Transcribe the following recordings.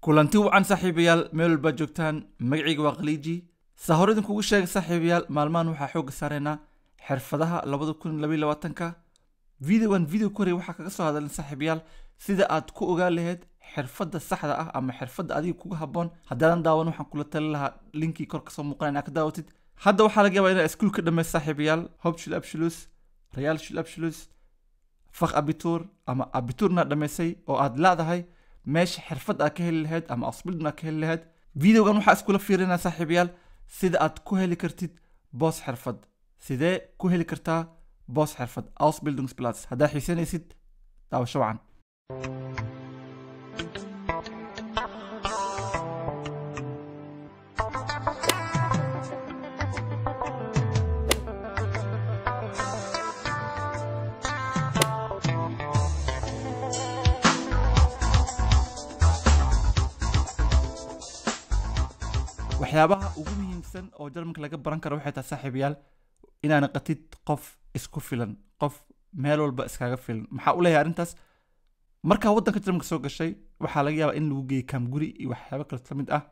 kulanti wacan saaxiibayaal meel walbaa joogtaan magacayga waa khaliiji saa hor idinkugu sheega saaxiibayaal maalmahan waxaa xoogga saaraynaa xirfadaha labadakunlabylabaatanka videogan video korey waxaa kaga soo hadalin saaxiibayaal sida aad ku ogaan lahayd xirfadda saxda ah ama xirfadda adiga kuga habboon haddaadan daawan waxaan kula tali lahaa linkii kor kasoo muuqana inaa ka daawatid hadda waxaa laga yaabaa inaa iskuul ka saaxiibayaal hobshil abshulus reyaal shil abshulus fakh abituur ama abituurna dhammaysay oo aad laadahay meesha xirfad aad ka heli lahayd ama asbildin aad ka heli lahayd videogan waxaa iskula fiirinaa saaxiibayaal sida aad ku heli kartid boos xirfad sidee ku heli kartaa boos xirfad ausbildungs plus haddaa xiisanaysid daawasho wacan waxyaabaha ugu muhiimsan oo jarmalka laga baran karo waxay tahay saaxiibayaal inaana qatid qof isku filan qof meel walba iskaga filan maxaa u leeyahay arrintaas markaa waddanka jarmalka soo gashay waxaa laga yaabaa in lagu geeyey kaamguri iyo waxyaaba kale la mid ah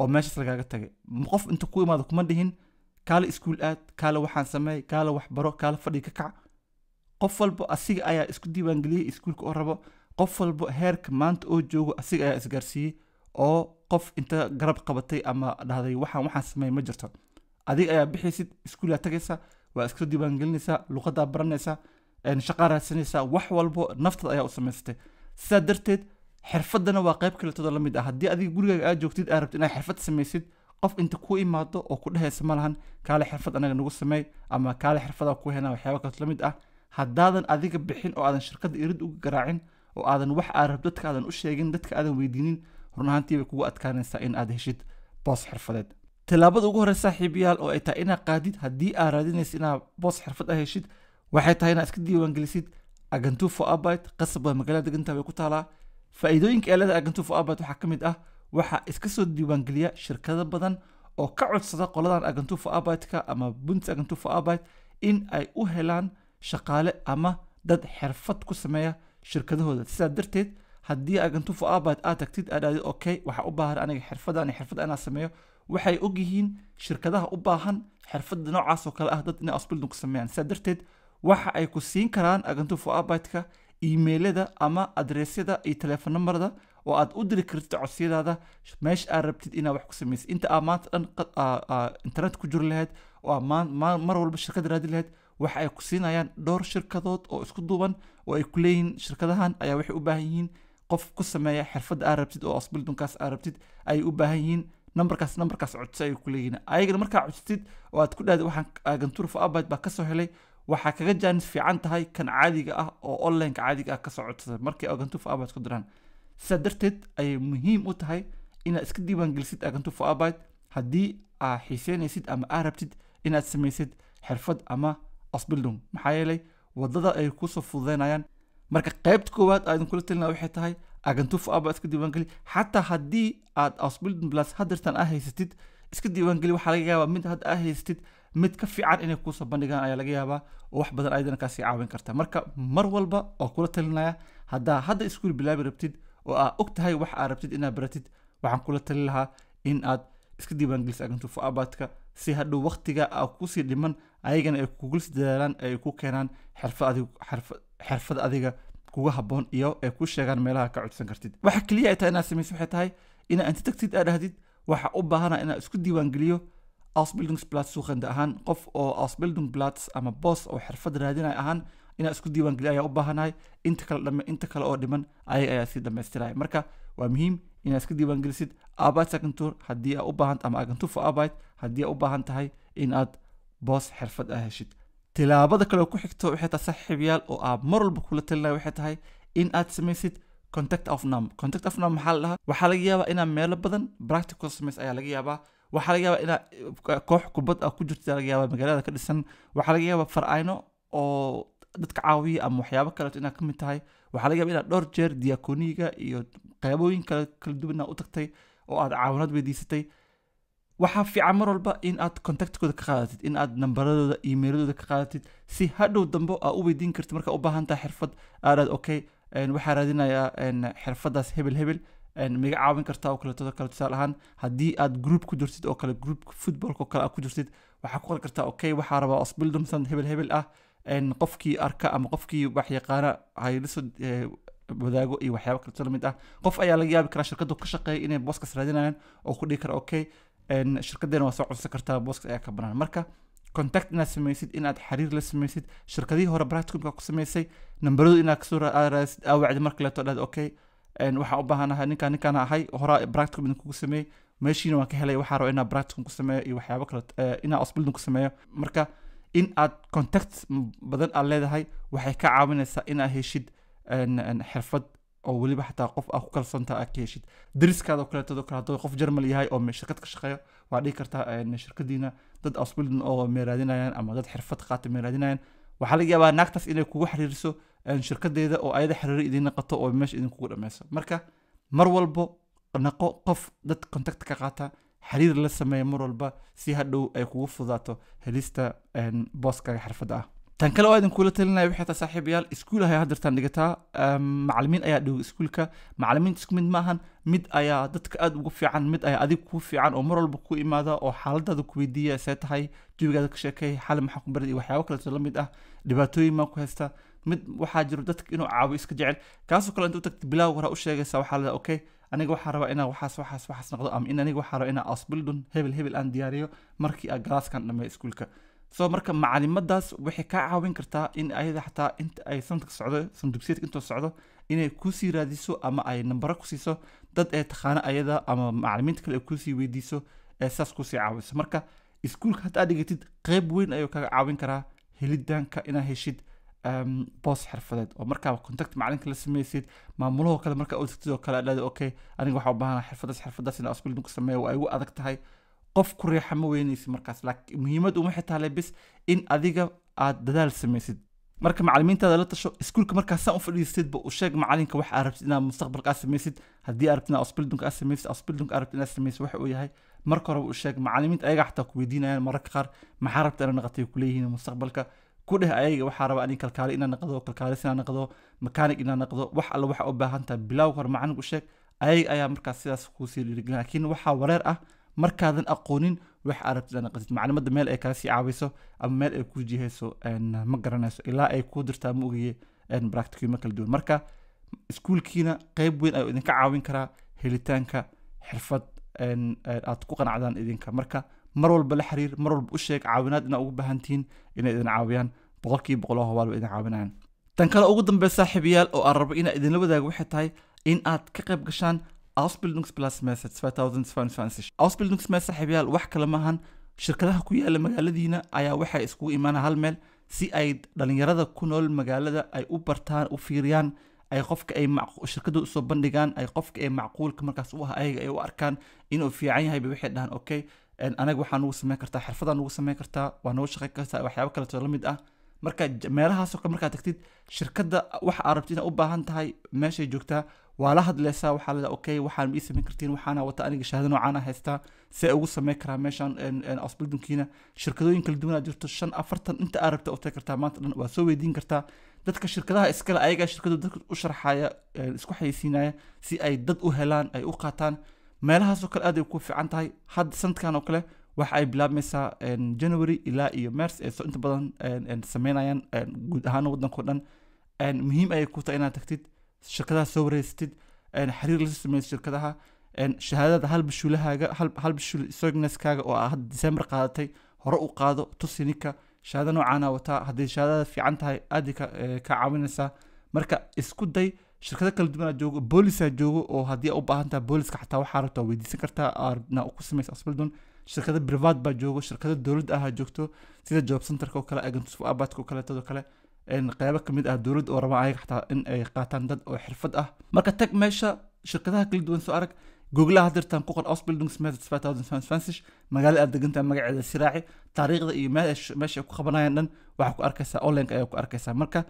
oo meeshaas lagaaga tagay qof inta ku imaado kuma dhihin kaale iskuul aad kaale waxaan sameey kaale waxbaro kaale fadhi ka kac qof walba asiga ayaa isku diiwaangeliyey iskuulka oo rabo qof walba heerka maanta oo joogo asiga ayaa isgaarsiiyey oo qof inta garab qabatay ama dhahday waxaan waxaan sameey ma jirto adig ayaa bixaysid iskuulaa tagaysa waa iska diiwaangelinaysa luqadaa baranaysa shaqaa raadsanaysa wax walbo naftaad ayaa u samaysatay sidaa darteed xirfadana waa qayb kaleetadoo la ah haddii adiga gurigaaga aad joogtid aad rabtid inaad xirfad samaysid qof inta ku imaado oo ku dhehaysa ma kaale xirfad anaga nagu sameey ama kaale xirfadaa ku hena waxyaaba kaleeto la ah haddaadan adiga bixin oo aadan shirkadda irid uga garaacin oo aadan wax aad rab aadan u sheegin dadka aadan weydiinin run ahaantiiba kugu adkaanaysaa in aad heshid boos xirfadeed tillaabada ugu horey saaxiibayaal oo ay tahay inaad qaadid haddii aad raadinaysa inaad boos xirfad a ah heshid waxay tahay inaad iska diiwaangelisid agantufo abite qasab waa magaalada degantaha way ku taalaa faa'iidooyinka eelada agantufo abite waxaa ka mid ah waxaa iska soo diiwaangeliya shirkado badan oo ka codsada qoladan agantufo abiteka ama bunt agantufo abite in ay u helaan shaqaale ama dad xirfad ku sameeya shirkadahooda sidaa darteed haddii agantufu aabaad aad tagtid aad aadid okay waxaa u baahan aniga xirfadan xirfad inaa sameeyo waxay og shirkadaha u baahan xirfada noocaasoo kale ah dad inay asbildunku sameeyaan sidaa darteed waxa ay ku siin karaan agantufu aabaydka imailada ama adreesyada iyo teleefonamarada oo aad u diri kartid codsiyadaada meesha aad rabtid inaa wax ku samaysa inta aa maanta dhan internet ku juri lahayd oo mar walba shirkad raadi lahayd waxa ay ku siinayaan dhowr shirkadood oo isku duuban oo ay ku leeyihiin shirkadahan ayaa waxay u baahan yihiin qof ku sameeya xirfadda aa rabtid oo asbildunkaas aa rabtid ay u baahan yihiin nambarkaas nambarkaas codsa ay kuleeyihiin ayagana markaa codsatid oo aad ku dhahda waxaan agantur for abid baa kasoo helay waxaa kaga jaanis fiican tahay kan caadiga ah oo onlineka caadiga ah kasoo codsada markay agantur for abid ku diraan sidaa darteed ayay muhiim u tahay inaad iska diiwaangelisid agantur for abid haddii aa xiiseynaysid ama aa rabtid inaad samaysid xirfad ama asbildung maxaa yeelay wadada ay kusoo fududeynayaan marka qaybta koowaad aa idinkula talina waxay tahay agantufa aba iska diiwaangeli xataa haddii aad ausbildin blas hadirtan aa haysatid iska diiwaangeli waxaa laga yaabaa mid hadda aa haysatid mid ka fiican inay kuusa bandhigaan ayaa laga yaabaa oo wax badan ayadana kaasii caawin karta marka mar walba oo kula talinaya haddaa hadda iskuul bilaabi rabtid oo aa og tahay wax aa rabtid inaad baratid waxaan kula talin lahaa in aad iska diiwaangelisa agantufa abaadka si hadhow wakhtiga a ah kusii dhiman ayagana ay kugula si dadaalaan ay ku keenaan xirfad adiga kuga habboon iyo ay ku sheegaan meelaha ka codsan kartid waxa keliya ay tahay inaad samayso waxay tahay inaa anti tagtid aa dhahdid waxa u baahana inaa isku diiwaangeliyo ausbildungsplatz suuqanda ahaan qof oo ausbildung platz ama boos oo xirfad raadinay ahaan inaan isku diiwaan ayaa u baahanahay inta kale inta kale oo dhiman ayag ayaa sii dhammaystiraya marka waa muhiim inaad iska diiwaan abit agentur haddii aa u baahan ama agentur for abit haddii aa u baahan tahay in boos xirfad ah heshid tilaabada kale oo ku xigto waxay tahay saaxiibayaal oo aad mar walba kula talinaya waxay tahay in aad samaysid contact of num contact of num maxaa la dhahaa waxaa laga yaabaa inaa meelo badan practical samays ayaa laga yaabaa waxaa laga yaabaa inaa eh, koox kubad ah ku jirta laga yaabaa magaalada ka dhisan waxaa laga yaabaa farcayno oo dadka caawiya ama waxyaabo kaleeto inaad kamid tahay waxaa laga yaba inaad dhowr jeer diyaakoniga iyo qeybooyin kale kala duwan u tagtay oo aad caawinaad weydiisatay waxaa fiican mar walba in aad contactkooda ka qaadatid in aad nambaradooda emailadooda ka qaadatid si hadhow dambe aa u weydiin kartid markaa u baahan tahay xirfad aadaad okay waxaa raadinayaa xirfadaas hebel hebel miga caawin kartaa oo kaleetoo kale tusaal ahaan haddii aad group ku jirtid oo kale group footballka oo kale aad ku jirtid waxaa ku qori kartaa okay waxaa rabaa osbildumsan hebel hebel ah qofkii arka ama qofkii wax yaqaana hayliso eh, wadaago iyo waxyaaba kaleto lamid ah qof ayaa laga yaabi karaa shirkadu ka shaqeeya inay booskas raadinayaan oo ku dhihi kara okay shirkadeena waa soo codsan kartaa booskas ayaa ka banaan marka contact inaad samaysid inaad xiriir la samaysid shirkadihii hore practicumka ku samaysay nambaradu inaad kasoo raadsid aawacdi mar kaleeto dhaad okay waxaan u baahanahay ninkaan ninkaan ahay horaa practicum idinkugu sameeyey meeshiina waan ka helay waxaa raba inaa practicum ku sameeyo iyo waxyaaba kale eh, inaa osbildin ku sameeyo marka in aad contact badan aad leedahay waxay ka caawinaysaa inaad heshid xirfad oo weliba xataa qof aa ku kalsoontaa aad ka heshid dariskaada kaleetado kale hadduu qof jarmal yahay oo shirkad ka shaqeeya waa dhihi kartaa shirkadiina dad aswildan oo meeraadinayaan ama dad xirfad qaata meeraadinayaan waxaa laga yaabaa naagtaas inay kugu xiriiriso shirkadeeda oo ayada xiriiro idiinla qato oo meesha idinkugu dhameyso marka mar walbo naqo qof dad ka qaata xiriir la sameeya mar walba si hadhow ay kugu fudaato helista booskaga xirfadda ah tan kale oo idin kula talinaya waxay tahay saaxiibayaal iskuul ayaa hadirtaan dhigataa ehm, macalimiin ayaa dhow iskuulka macalimiinta isku mid maahan mid ayaa dadka aada ugu fiican mid ayaa adig kuu fiican oo mar walba ku imaada oo xaaladaada ku weydiiya see tahay jawigaada ka sheekay xali maxaa ku barad iyo waxyaabo kaleeto la ah dhibaatooyin maa ku haysta mid waxaa jiro dadka inuu caawiyo iska jecel kaasoo kale intuu tagta bilaw horaa u waxaa la okay aniga waxaa rabaa inaa waxaas waxaas waxaas noqdo ama in aniga waxaa rabaa inaa asbildun hebel hebel aan diyaariyo markii aa galaaskan dhameeyo iskuulka soo marka macalimadaas waxay kaa caawin kartaa in ayada xataa inta ay sanadka socdo sanduqsiyeedka intoo socdo inay kusii raadiso ama ay nambaro ku siiso dad ee taqaano ayada ama macalimiinta kale ay kusii weydiiso ee saas kusii caawiso marka iskuulka haddaa dhigatid qeyb weyn ayuu kaga caawin karaa helidaanka inaad heshid boos xirfadeed oo markaaba contact macalinka la sameysid maamulahoo kale markaa oo oo kale adhaada okay aniga waxaa u baahana xirfadaas xirfadaas inaa iskuul sameeya waa igu adag tahay qof ku riixa ma weynaysi markaas muhiimadu waxay taale bis in adiga aad dadaal samaysid marka macalimiintaada la tasho iskuulka markaasaan u fadhiistidba u sheeg macalinka waxa aad rabtid inaad mustaqbalka aad samaysid haddii aad rabtid inaad osbildunka aad samaysid osbildunka aad rabtid inaad samaysid waxa uu yahay marka horeba u sheeg macalimiinta ayaga xataa ku weydiinayaan mararka qaar maxaa rabta inaa naqatay ku mustaqbalka ku dheh ayaga waxaa raba anin kalkaali inaa naqdo kalkaalis inaa naqdo makanig inaa naqdo wax alle waxa u baahan tahay hore macalinka u sheeg ayaga ayaa markaas sidaas kuu sii laakiin waxaa wareer ah markaadan aqoonin wax aragtidana qatid macluumadda meel ay kala caawiso ama meel ay ku jihayso ma garanayso ilaa ay ku dirtaa ma ogaye bracticuma kala duwan marka iskuulkiina qeyb weyn ayuu idinka caawin karaa helitaanka xirfad aad ku qanacdaan idinka marka mar walba la xiriir mar walba u sheeg caawinaad inaa ugu baahantihiin inay idin caawiyaan boqolkiiba boqol hobaal way idin caawinayaan tan kale ugu dambeys saaxiibayaal oo aan rabo inaa idinla wadaago waxay tahay in aad ka qayb gashaan ausbildungsplus messe 2022 ausbildungsmess saaxiibayaal wax kale maahan shirkadaha ku yaala magaaladiina ayaa waxay iskugu imaana hal meel si ay dhalinyarada ku nool magaalada ay u bartaan u fiiriyaan ay qofka ay shirkada usoo bandhigaan ay qofka ay macquulka markaas u ah ayaga ay u arkaan inuu fiican yahay ba waxay dhahaan okay anaga waxaa nugu sameyn kartaa xirfadaa nugu sameyn kartaa waa nagu shaqeyn kartaa waxyaaba kaleeto la ah marka meelahaasoo kale markaad tagtid shirkadda waxa aad rabti inaad u baahan tahay meeshay joogtaa waa la hadleysaa waxaa leedaa okay waxaan ii samayn kartiin waxaana wata aniga shahaado noocaana ah haystaa see ugu samayn karaa meeshan asbildankiina shirkadooyin kala duwan jirto shan afartan inta aad rabta utagi kartaa maanta dhan waa soo weydiin kartaa dadka shirkadaha iskale ayagaa shirkadu dadka u sharxaya isku xayeysiinaya si ay dad u helaan ay u qaataan meelahaasoo kale aad ku fiican tahay hadda sanadkan oo kale waxa ay bilaabmaysaa january ilaa iyo mars ay inta badan sameynayaan guud ahaan waddanko dhan muhiim ayay ku inaad tagtid shirkadaha soo wareysatid xiriir lasoo sameeyo shirkadaha shahaadada hal bishuulahaaga hal bishul sogneskaaga oo aad december qaadatay hore u qaado tusi ninka shahaada noocaana wataa hadday shahaadada fiican tahay aadi ka caawinaysaa marka isku day shirkado kala duwan joogo boolisaa joogo oo haddii aad u baahan tahay booliska xataa waxaa rabtaa weydiisan kartaa aadna ku samaysa asbaldon shirkado privat baa joogo shirkado dowlad ah joogto sida job centerka oo kale agentus abad oo kale dadoo kale qeybo kamid ah dowlad oo raba ayaga xataa in ay qaataan dad oo xirfad ah marka tag meesha shirkadaha kala duwan soo arag googlaha hadirtaan ku qor ausbuildings methods 5000 magaala aad deganta ah, magaceeda siraaci taariikhda iyo meesha ay ku qabanayaan dhan waxaa ku arkaysaa online ayaa ku arkaysaa marka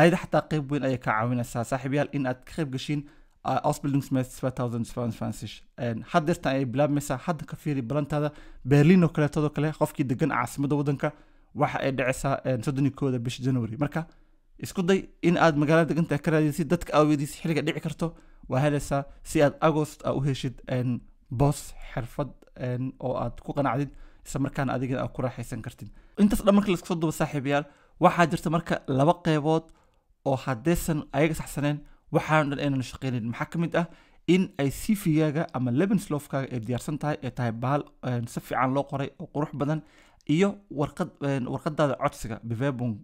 ayada xataa qeyb weyn ayay kaa caawinaysaa saaxiibayaal in aad ka qayb gashiin ausbildungsmess 2022 had deertan ay bilaabmaysaa hadda ka fiiri balantaada berliin oo kaleetadoo kale qofkii degan caasimadda waddanka waxa ay dhacaysaa soddoni kooda bisha january marka isku day in aad magaalada deganta ka raadiysid dadka awgeediis xilliga dhici karto waa helaysaa si aad agost u uh, heshid boos xirfad oo aad uh, ku qanacdid isla adigana aad uh, ku raaxaysan kartid intaas dhan marka laiskusoo duba saaxiibayaal waxaa jirta marka laba qeybood oo haddaysan ayaga saxsaneen waxaano dhan aynan shaqaynayn maxaa ka mid ah in ay cvgaaga ama lebenslofkaaga ay diyaarsan tahay ay tahay baal si fiican loo qoray oo qurux badan iyo warqad warqadaada codsiga bevebung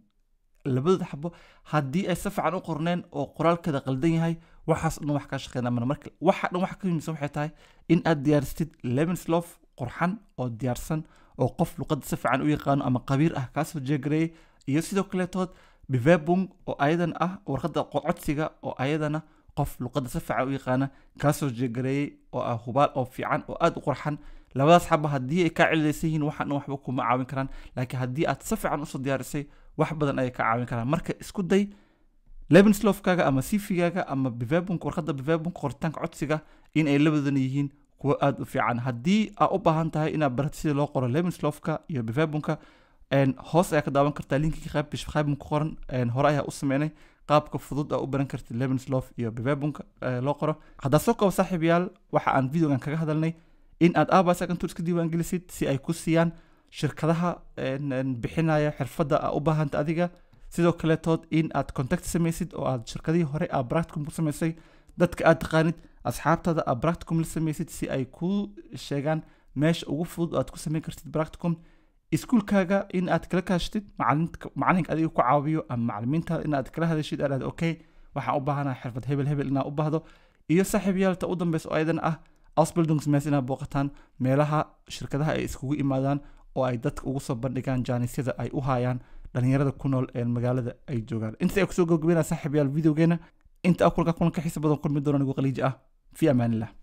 labadooda xabo haddii ay si fiican u qorneen oo qoraalkeeda qaldan yahay waxaas dhan wax kaa shaqeynaa mana marka waxa dhan waxa ka muhiimsan waxay tahay in aad diyaarsatid lebenslof qurxan oo diyaarsan oo qof luqadda si fiican u yaqaano ama qabiir ah kaasoo jeegareeyay iyo sidoo kaletood bivebung oo ayadan ah warqadda codsiga oo ayadana qof luqadda si u yaqaana kaa jeegareeyey oo ah hubaal oo fiican oo aada u qorxan labadaas xaba haddii ay kaa cilileysan yihiin waxaan dhan waxba kuma caawin karaan laakiin haddii aad si usoo diyaarisay wax badan ayay kaa caawin karaan marka isku day lebinslovkaaga ama sifigaaga ama bivebunk warqadda bivebunk qoritaanka codsiga in ay labadana yihiin kuwo aada u fiican haddii aa u baahan tahay inaad baratid sida loo qoro lebinslovka iyo bivebunka hoos ayaa ka daawan kartaa linkii qaybishqaybun ku qoran hore ayaa u sameynay qaabka fudud a u baran karti levenslof iyo bebebunka loo qoro haddaa soo kooba saaxiibayaal waxa aan videogan kaga hadalnay in aad abaskantur iska diiwaangelisid si ay ku siiyaan shirkadaha bixinaya xirfadda a u baahanta adiga sidoo kaletood in aad contact samaysid oo aad shirkadihii hore a bracticum ku samaysay dadka aad taqaanid asxaabtada a bracticum la samaysid si ay kuu sheegaan meesha ugu fudud oo aad ku samayn kartid bracticum iskuulkaaga in aad kala kaashtid macalinka adiga ku caawiyo ama macalimiintaada inaad kala hadashid aad okay waxaan u baahanaha xirfad hebel hebel inaa u baahdo iyo saaxiib u dambeysa oo aydan ah asbuildungsmes inaad booqataan meelaha shirkadaha ay iskugu imaadaan oo ay dadka ugu soo bandhigaan jaanisyada ay u haayaan dhalinyarada ku nool ee magaalada ay joogaan intaas ay kusoo gabagabeynaa saaxiib videogeena inta akulka kulanka xiisa badan kulmi doona anigu qaliiji ah fi amaanillah